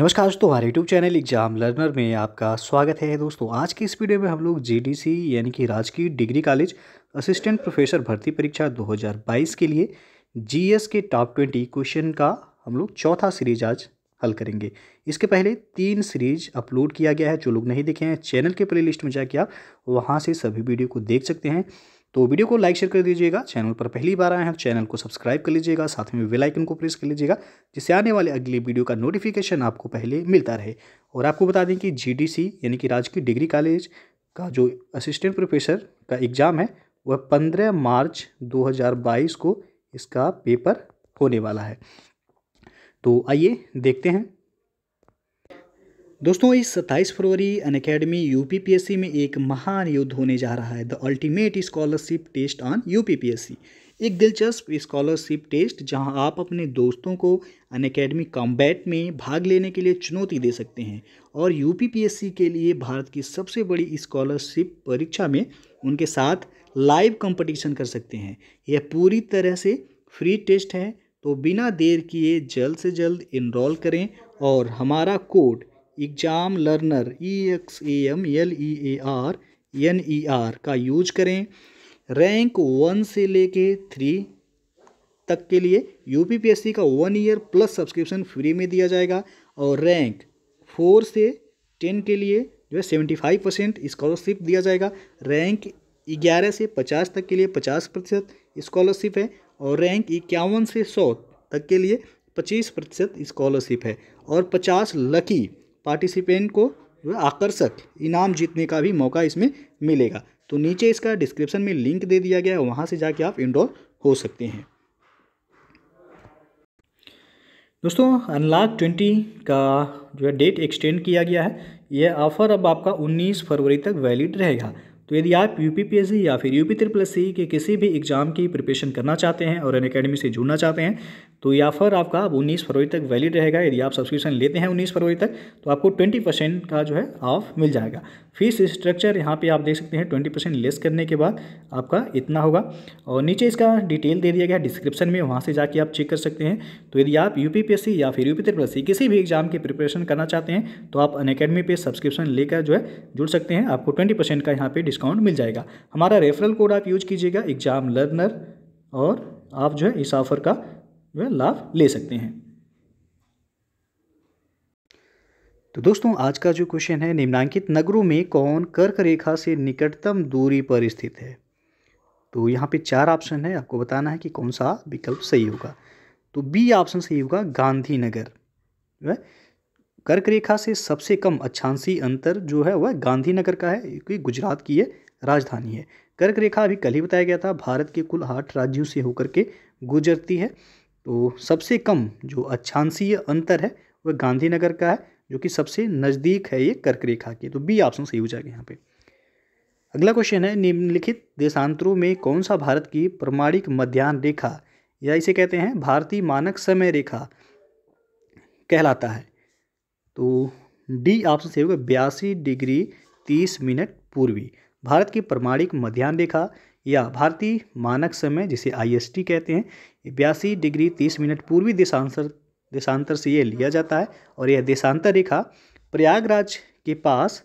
नमस्कार दोस्तों हमारे यूट्यूब चैनल एग्जाम लर्नर में आपका स्वागत है दोस्तों आज की इस वीडियो में हम लोग जीडीसी यानी कि राजकीय डिग्री कॉलेज असिस्टेंट प्रोफेसर भर्ती परीक्षा 2022 के लिए जीएस के टॉप 20 क्वेश्चन का हम लोग चौथा सीरीज आज हल करेंगे इसके पहले तीन सीरीज अपलोड किया गया है जो लोग नहीं देखे हैं चैनल के प्ले में जाके आप वहाँ से सभी वीडियो को देख सकते हैं तो वीडियो को लाइक शेयर कर दीजिएगा चैनल पर पहली बार आए हैं तो चैनल को सब्सक्राइब कर लीजिएगा साथ में बेल आइकन को प्रेस कर लीजिएगा जिससे आने वाले अगली वीडियो का नोटिफिकेशन आपको पहले मिलता रहे और आपको बता दें कि जी यानी कि राजकीय डिग्री कॉलेज का जो असिस्टेंट प्रोफेसर का एग्ज़ाम है वह पंद्रह मार्च बाईस को इसका पेपर होने वाला है तो आइए देखते हैं दोस्तों इस 27 फरवरी अन अकेडमी यू में एक महान युद्ध होने जा रहा है the ultimate scholarship test on you एक दिलचस्प स्कॉलरशिप टेस्ट जहां आप अपने दोस्तों को अन अकेडमी कॉम्बैट में भाग लेने के लिए चुनौती दे सकते हैं और यू के लिए भारत की सबसे बड़ी स्कॉलरशिप परीक्षा में उनके साथ लाइव कंपटीशन कर सकते हैं यह पूरी तरह से फ्री टेस्ट है तो बिना देर किए जल्द से जल्द इनरोल करें और हमारा code exam learner E X A M L E A R N E R का यूज करें रैंक वन से लेके थ्री तक के लिए U P P S C का one year plus subscription free में दिया जाएगा और रैंक फोर से टेन के लिए जो है सेवेंटी फाइव परसेंट स्कॉलरशिप दिया जाएगा रैंक ग्यारह से पचास तक के लिए पचास प्रतिशत स्कॉलरशिप है और रैंक इक्यावन से सौ तक के लिए पच्चीस प्रतिशत स्कॉलरशिप है और पचास लकी पार्टिसिपेंट को जो है आकर्षक इनाम जीतने का भी मौका इसमें मिलेगा तो नीचे इसका डिस्क्रिप्शन में लिंक दे दिया गया है वहाँ से जाके आप इनरोल हो सकते हैं दोस्तों अनलॉक ट्वेंटी का जो है डेट एक्सटेंड किया गया है यह ऑफ़र अब आपका 19 फरवरी तक वैलिड रहेगा तो यदि आप यू पी या फिर यू पी के किसी भी एग्ज़ाम की प्रिपरेशन करना चाहते हैं और अन अकेडमी से जुड़ना चाहते हैं तो ये ऑफ़र आपका अब उन्नीस फरवरी तक वैलिड रहेगा यदि आप सब्सक्रिप्शन लेते हैं उन्नीस फरवरी तक तो आपको ट्वेंटी परसेंट का जो है ऑफ मिल जाएगा फीस स्ट्रक्चर यहाँ पे आप देख सकते हैं ट्वेंटी परसेंट लेस करने के बाद आपका इतना होगा और नीचे इसका डिटेल दे दिया गया डिस्क्रिप्शन में वहाँ से जाके आप चेक कर सकते हैं तो यदि आप यू या फिर यू पी किसी भी एग्जाम की प्रिपरेशन करना चाहते हैं तो आप अन अकेडमी पर सब्सक्रिप्शन लेकर जो है जुड़ सकते हैं आपको ट्वेंटी का यहाँ पर डिस्काउंट मिल जाएगा हमारा रेफरल कोड आप यूज कीजिएगा एग्जाम लर्नर और आप जो है इस ऑफ़र का वह लाभ ले सकते हैं तो दोस्तों आज का जो क्वेश्चन है निम्नांकित नगरों में कौन कर्क रेखा से निकटतम दूरी पर स्थित है तो यहाँ पे चार ऑप्शन है आपको बताना है कि कौन सा विकल्प सही होगा तो बी ऑप्शन सही होगा गांधीनगर वह कर्क रेखा से सबसे कम अच्छांसी अंतर जो है वह गांधीनगर का है क्योंकि गुजरात की ये राजधानी है कर्क रेखा अभी कल ही बताया गया था भारत के कुल आठ राज्यों से होकर के गुजरती है तो सबसे कम जो अच्छांशीय अंतर है वह गांधीनगर का है जो कि सबसे नज़दीक है ये कर्क रेखा के तो बी ऑप्शन सही हो जाएगा यहाँ पे अगला क्वेश्चन है निम्नलिखित देशांतरों में कौन सा भारत की प्रमाणिक मध्यान्ह रेखा या इसे कहते हैं भारतीय मानक समय रेखा कहलाता है तो डी ऑप्शन सही होगा बयासी डिग्री तीस मिनट पूर्वी भारत की प्रमाणिक मध्यान्ह रेखा या भारतीय मानक समय जिसे आईएसटी कहते हैं बयासी डिग्री तीस मिनट पूर्वी देशांतर देशांतर से ये लिया जाता है और यह देशांतर रेखा प्रयागराज के पास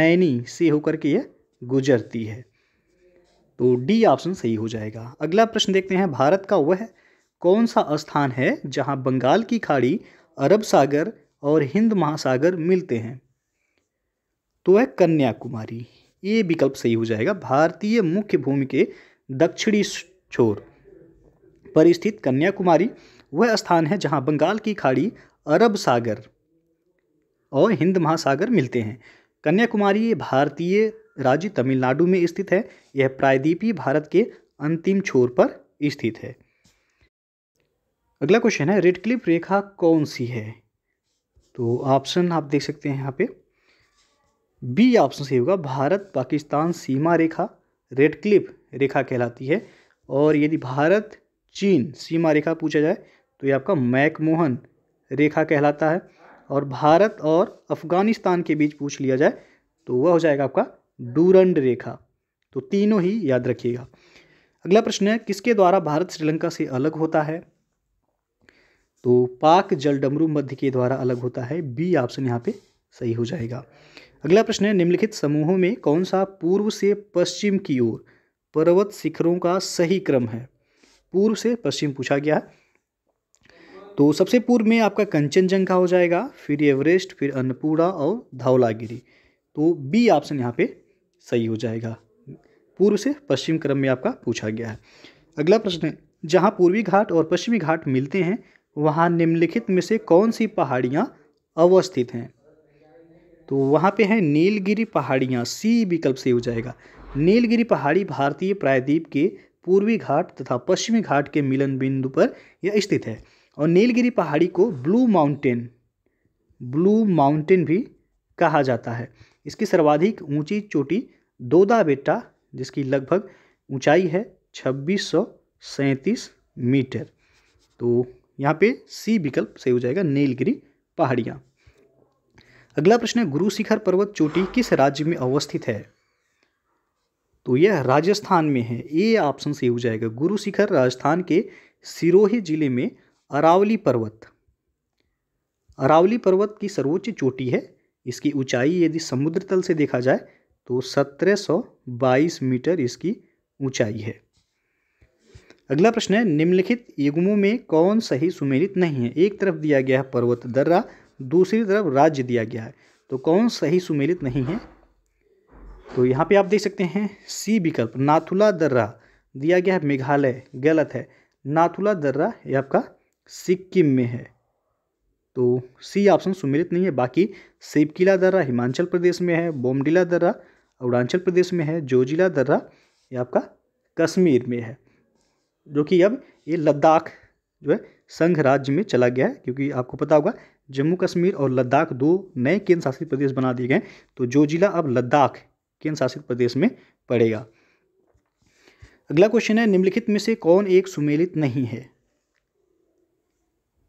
नैनी से होकर के यह गुजरती है तो डी ऑप्शन सही हो जाएगा अगला प्रश्न देखते हैं भारत का वह कौन सा स्थान है जहां बंगाल की खाड़ी अरब सागर और हिंद महासागर मिलते हैं तो है कन्याकुमारी ए विकल्प सही हो जाएगा भारतीय मुख्य भूमि के दक्षिणी छोर पर स्थित कन्याकुमारी वह स्थान है जहां बंगाल की खाड़ी अरब सागर और हिंद महासागर मिलते हैं कन्याकुमारी भारतीय राज्य तमिलनाडु में स्थित है यह प्रायद्वीपीय भारत के अंतिम छोर पर स्थित है अगला क्वेश्चन है रेडक्लिप रेखा कौन सी है तो ऑप्शन आप देख सकते हैं यहाँ पे बी ऑप्शन सही होगा भारत पाकिस्तान सीमा रेखा रेड क्लिप रेखा कहलाती है और यदि भारत चीन सीमा रेखा पूछा जाए तो ये आपका मैकमोहन रेखा कहलाता है और भारत और अफ़गानिस्तान के बीच पूछ लिया जाए तो वह हो जाएगा आपका डूरंड रेखा तो तीनों ही याद रखिएगा अगला प्रश्न है किसके द्वारा भारत श्रीलंका से अलग होता है तो पाक जल डमरू मध्य के द्वारा अलग होता है बी ऑप्शन यहाँ पे सही हो जाएगा अगला प्रश्न है निम्नलिखित समूहों में कौन सा पूर्व से पश्चिम की ओर पर्वत शिखरों का सही क्रम है पूर्व से पश्चिम पूछा गया है तो सबसे पूर्व में आपका कंचनजंगा हो जाएगा फिर एवरेस्ट फिर अन्नपूर्णा और धौलागिरी तो बी ऑप्शन यहाँ पे सही हो जाएगा पूर्व से पश्चिम क्रम में आपका पूछा गया है अगला प्रश्न है जहाँ पूर्वी घाट और पश्चिमी घाट मिलते हैं वहाँ निम्नलिखित में से कौन सी पहाड़ियाँ अवस्थित हैं तो वहाँ पे है नीलगिरी पहाड़ियाँ सी विकल्प से हो जाएगा नीलगिरी पहाड़ी भारतीय प्रायद्वीप के पूर्वी घाट तथा पश्चिमी घाट के मिलन बिंदु पर यह स्थित है और नीलगिरी पहाड़ी को ब्लू माउंटेन ब्लू माउंटेन भी कहा जाता है इसकी सर्वाधिक ऊंची चोटी दोदा बेटा जिसकी लगभग ऊंचाई है छब्बीस सौ सैंतीस मीटर तो यहाँ पे सी विकल्प सही हो जाएगा नीलगिरी पहाड़ियाँ अगला प्रश्न है गुरु शिखर पर्वत चोटी किस राज्य में अवस्थित है तो यह राजस्थान में है ये ऑप्शन सही हो जाएगा गुरु शिखर राजस्थान के सिरोही जिले में अरावली पर्वत अरावली पर्वत की सर्वोच्च चोटी है इसकी ऊंचाई यदि समुद्र तल से देखा जाए तो 1722 मीटर इसकी ऊंचाई है अगला प्रश्न है निम्नलिखित युगमों में कौन सही सुमेलित नहीं है एक तरफ दिया गया है पर्वत दर्रा दूसरी तरफ राज्य दिया गया है तो कौन सही सुमेलित नहीं है तो यहाँ पे आप देख सकते हैं सी विकल्प नाथुला दर्रा दिया गया है मेघालय गलत है नाथुला दर्रा ये आपका सिक्किम में है तो सी ऑप्शन सुमेलित नहीं है बाकी सेबकिला दर्रा हिमाचल प्रदेश में है बोमडिला दर्रा अरुणाचल प्रदेश में है जोजिला दर्रा ये आपका कश्मीर में है जो कि अब ये लद्दाख जो है संघ राज्य में चला गया है क्योंकि आपको पता होगा जम्मू कश्मीर और लद्दाख दो नए केंद्र शासित प्रदेश बना दिए गए तो जो जिला अब लद्दाख केंद्र शासित प्रदेश में पड़ेगा अगला क्वेश्चन है निम्नलिखित में से कौन एक सुमेलित नहीं है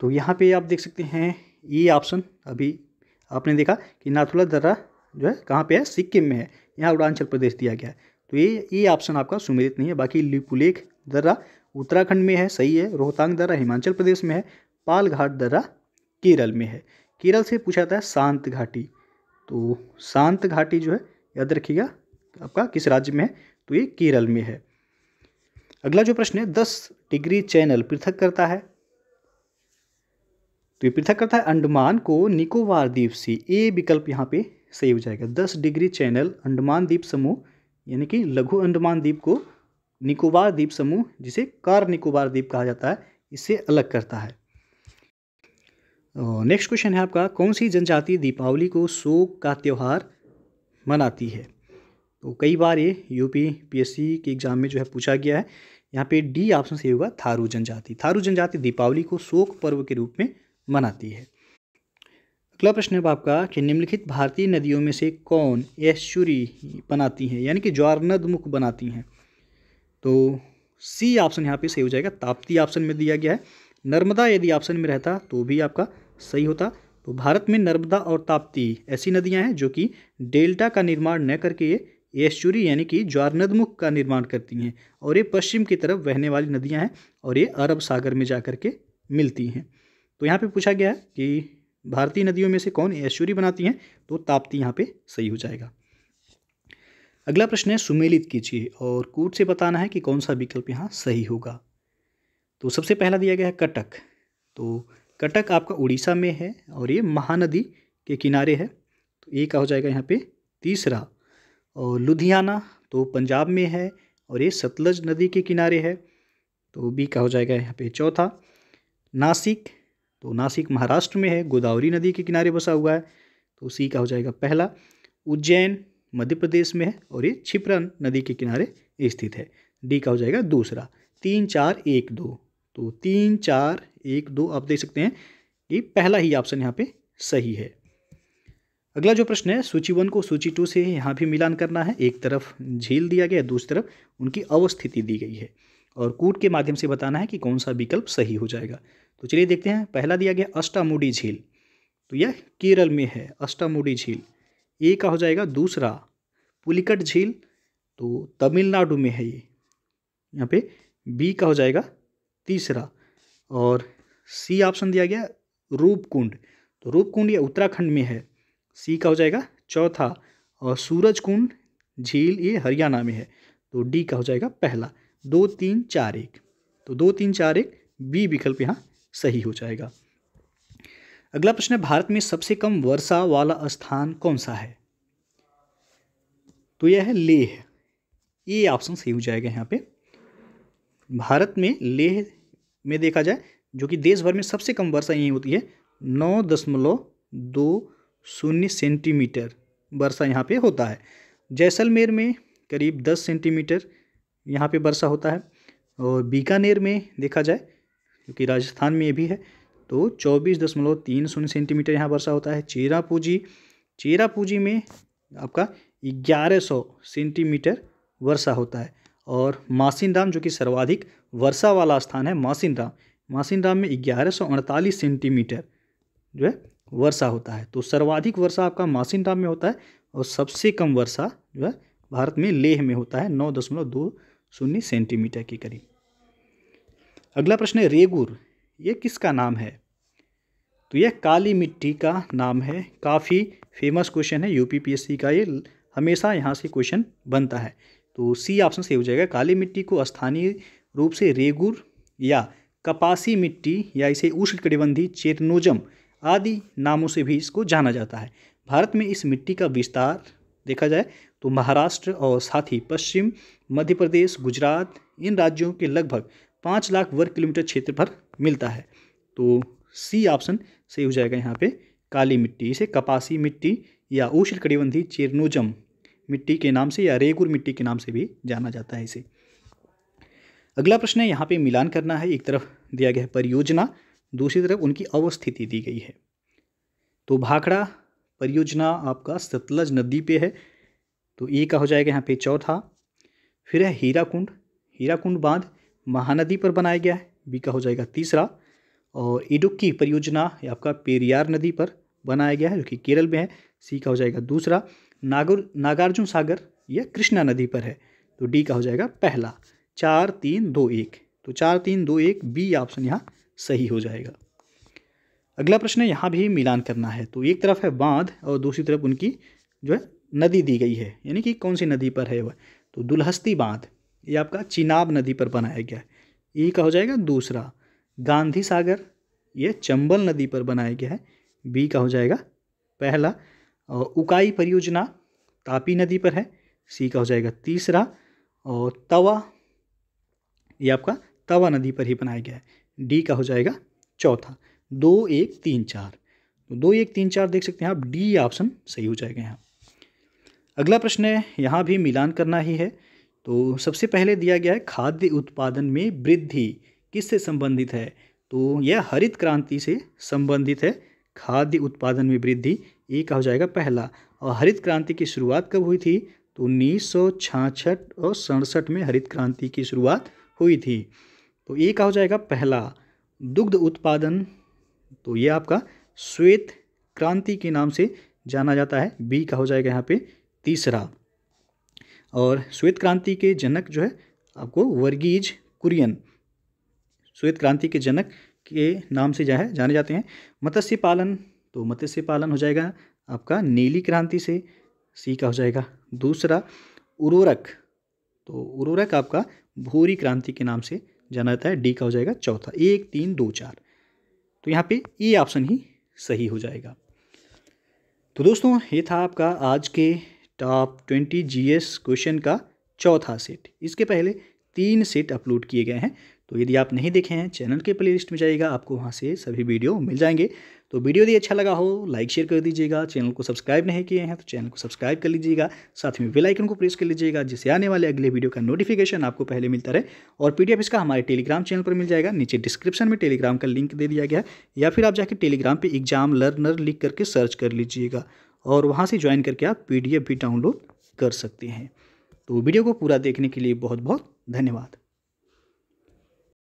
तो यहाँ पे आप देख सकते हैं ये ऑप्शन अभी आपने देखा कि नाथुला दर्रा जो है कहाँ पे है सिक्किम में है यहाँ अरुणाचल प्रदेश दिया गया है तो ये ये ऑप्शन आपका सुमेलित नहीं है बाकी लिपुलेख दर्रा उत्तराखंड में है सही है रोहतांग दर्रा हिमाचल प्रदेश में है पालघाट दर्रा केरल में है केरल से पूछा जाता है शांत घाटी तो शांत घाटी जो है याद रखिएगा आपका किस राज्य में है तो ये केरल में है अगला जो प्रश्न है दस डिग्री चैनल पृथक करता है तो ये पृथक करता है अंडमान को निकोबार द्वीप से ए विकल्प यहाँ पे सही हो जाएगा दस डिग्री चैनल अंडमान द्वीप समूह यानी कि लघु अंडमान द्वीप को निकोबार द्वीप समूह जिसे कार निकोबार द्वीप कहा जाता है इससे अलग करता है नेक्स्ट क्वेश्चन है आपका कौन सी जनजाति दीपावली को शोक का त्यौहार मनाती है तो कई बार ये यूपी पीएससी के एग्ज़ाम में जो है पूछा गया है यहाँ पे डी ऑप्शन सही होगा थारू जनजाति थारू जनजाति दीपावली को शोक पर्व के रूप में मनाती है अगला प्रश्न है आपका कि निम्नलिखित भारतीय नदियों में से कौन ऐश्वरी बनाती हैं यानी कि नदमुख बनाती हैं तो सी ऑप्शन यहाँ पे सही हो जाएगा ताप्ती ऑप्शन में दिया गया है नर्मदा यदि ऑप्शन में रहता तो भी आपका सही होता तो भारत में नर्मदा और ताप्ती ऐसी नदियां हैं जो कि डेल्टा का निर्माण न करके ये ऐश्चुरी यानी कि ज्वारनदमुख का निर्माण करती हैं और ये पश्चिम की तरफ बहने वाली नदियां हैं और ये अरब सागर में जा के मिलती हैं तो यहाँ पे पूछा गया है कि भारतीय नदियों में से कौन ऐश्वरी बनाती हैं तो ताप्ती यहाँ पर सही हो जाएगा अगला प्रश्न है सुमेलित कीजिए और कूट से बताना है कि कौन सा विकल्प यहाँ सही होगा तो सबसे पहला दिया गया है कटक तो कटक आपका उड़ीसा में है और ये महानदी के किनारे है तो ये का हो जाएगा यहाँ पे तीसरा और लुधियाना तो पंजाब में है और ये सतलज नदी के किनारे है तो बी का हो जाएगा यहाँ पे चौथा नासिक तो नासिक महाराष्ट्र में है गोदावरी नदी के किनारे बसा हुआ है तो सी का हो जाएगा पहला उज्जैन मध्य प्रदेश में है और ये छिपरा नदी के किनारे स्थित है डी का हो जाएगा दूसरा तीन चार एक दो तो तीन चार एक दो आप देख सकते हैं ये पहला ही ऑप्शन यहाँ पे सही है अगला जो प्रश्न है सूची वन को सूची टू से यहाँ भी मिलान करना है एक तरफ झील दिया गया दूसरी तरफ उनकी अवस्थिति दी गई है और कूट के माध्यम से बताना है कि कौन सा विकल्प सही हो जाएगा तो चलिए देखते हैं पहला दिया गया अष्टामुडी झील तो यह केरल में है अष्टामुडी झील ए का हो जाएगा दूसरा पुलिकट झील तो तमिलनाडु में है ये यहाँ पे बी का हो जाएगा तीसरा और सी ऑप्शन दिया गया रूपकुंड तो रूपकुंड ये उत्तराखंड में है सी का हो जाएगा चौथा और सूरज कुंड झील ये हरियाणा में है तो डी का हो जाएगा पहला दो तीन चार एक तो दो तीन चार एक बी विकल्प यहाँ सही हो जाएगा अगला प्रश्न है भारत में सबसे कम वर्षा वाला स्थान कौन सा है तो यह है लेह ये ऑप्शन सही हो जाएगा यहाँ पे भारत में लेह में देखा जाए जो कि देश भर में सबसे कम वर्षा यहीं होती है नौ दशमलव दो शून्य सेंटीमीटर वर्षा यहाँ पे होता है जैसलमेर में करीब दस सेंटीमीटर यहाँ पे वर्षा होता है और बीकानेर में देखा जाए क्योंकि राजस्थान में ये भी है तो चौबीस दशमलव तीन शून्य सेंटीमीटर यहाँ वर्षा होता है चेरापूंजी चेरापूंजी में आपका ग्यारह सौ सेंटीमीटर वर्षा होता है और मासिनराम जो कि सर्वाधिक वर्षा वाला स्थान है मासिनराम मासिनराम में ग्यारह सौ अड़तालीस सेंटीमीटर जो है वर्षा होता है तो सर्वाधिक वर्षा आपका मासिनराम में होता है और सबसे कम वर्षा जो है भारत में लेह में होता है नौ दशमलव दो शून्य सेंटीमीटर के करीब अगला प्रश्न है रेगुर ये किसका नाम है तो यह काली मिट्टी का नाम है काफ़ी फेमस क्वेश्चन है यूपीपीएससी का ये हमेशा यहाँ से क्वेश्चन बनता है तो सी ऑप्शन सही हो जाएगा काली मिट्टी को स्थानीय रूप से रेगुर या कपासी मिट्टी या इसे उष्णकटिबंधी चेतनोजम आदि नामों से भी इसको जाना जाता है भारत में इस मिट्टी का विस्तार देखा जाए तो महाराष्ट्र और साथ ही पश्चिम मध्य प्रदेश गुजरात इन राज्यों के लगभग पाँच लाख वर्ग किलोमीटर क्षेत्र पर मिलता है तो सी ऑप्शन सही हो जाएगा यहाँ पे काली मिट्टी इसे कपासी मिट्टी या उष्णकटिबंधी चेरनोजम मिट्टी के नाम से या रेगुर मिट्टी के नाम से भी जाना जाता है इसे अगला प्रश्न है यहाँ पे मिलान करना है एक तरफ दिया गया है परियोजना दूसरी तरफ उनकी अवस्थिति दी गई है तो भाखड़ा परियोजना आपका सतलज नदी पे है तो ए का हो जाएगा यहाँ पे चौथा फिर है हीराकुंड हीराकुंड बांध महानदी पर बनाया गया है बी का हो जाएगा तीसरा और इडुक्की परियोजना आपका पेरियार नदी पर बनाया गया है जो कि केरल में है सी का हो जाएगा दूसरा नागुर नागार्जुन सागर यह कृष्णा नदी पर है तो डी का हो जाएगा पहला चार तीन दो एक तो चार तीन दो एक बी ऑप्शन यहाँ सही हो जाएगा अगला प्रश्न यहाँ भी मिलान करना है तो एक तरफ है बांध और दूसरी तरफ उनकी जो है नदी दी गई है यानी कि कौन सी नदी पर है वह तो दुलहस्ती बांध ये आपका चिनाब नदी पर बनाया गया है ई e का हो जाएगा दूसरा गांधी सागर ये चंबल नदी पर बनाया गया है बी का हो जाएगा पहला उकाई परियोजना तापी नदी पर है सी का हो जाएगा तीसरा और तवा ये आपका तवा नदी पर ही बनाया गया है डी का हो जाएगा चौथा दो एक तीन चार तो दो एक तीन चार देख सकते हैं आप डी ऑप्शन सही हो जाएगा यहाँ अगला प्रश्न है यहाँ भी मिलान करना ही है तो सबसे पहले दिया गया है खाद्य उत्पादन में वृद्धि किससे संबंधित है तो यह हरित क्रांति से संबंधित है खाद्य उत्पादन में वृद्धि ये हो जाएगा पहला और हरित क्रांति की शुरुआत कब हुई थी तो उन्नीस और सड़सठ में हरित क्रांति की शुरुआत हुई थी तो ये हो जाएगा पहला दुग्ध उत्पादन तो ये आपका श्वेत क्रांति के नाम से जाना जाता है बी का हो जाएगा यहाँ पे तीसरा और श्वेत क्रांति के जनक जो है आपको वर्गीज कुरियन श्वेत क्रांति के जनक के नाम से जो है जाने जाते हैं मत्स्य पालन तो मत्स्य पालन हो जाएगा आपका नीली क्रांति से सी का हो जाएगा दूसरा उर्वरक तो उर्वरक आपका भूरी क्रांति के नाम से जाना जाता है डी का हो जाएगा चौथा एक तीन दो चार तो यहाँ पे ई ऑप्शन ही सही हो जाएगा तो दोस्तों ये था आपका आज के टॉप ट्वेंटी जीएस क्वेश्चन का चौथा सेट इसके पहले तीन सेट अपलोड किए गए हैं तो यदि आप नहीं देखे हैं चैनल के प्लेलिस्ट में जाइएगा आपको वहाँ से सभी वीडियो मिल जाएंगे तो वीडियो यदि अच्छा लगा हो लाइक शेयर कर दीजिएगा चैनल को सब्सक्राइब नहीं किए हैं तो चैनल को सब्सक्राइब कर लीजिएगा साथ में बेल आइकन को प्रेस कर लीजिएगा जिससे आने वाले अगले वीडियो का नोटिफिकेशन आपको पहले मिलता रहे और पीडीएफ इसका हमारे टेलीग्राम चैनल पर मिल जाएगा नीचे डिस्क्रिप्शन में टेलीग्राम का लिंक दे दिया गया या फिर आप जाकर टेलीग्राम पर एग्जाम लर्नर लिख करके सर्च कर लीजिएगा और वहाँ से ज्वाइन करके आप पी भी डाउनलोड कर सकते हैं तो वीडियो को पूरा देखने के लिए बहुत बहुत धन्यवाद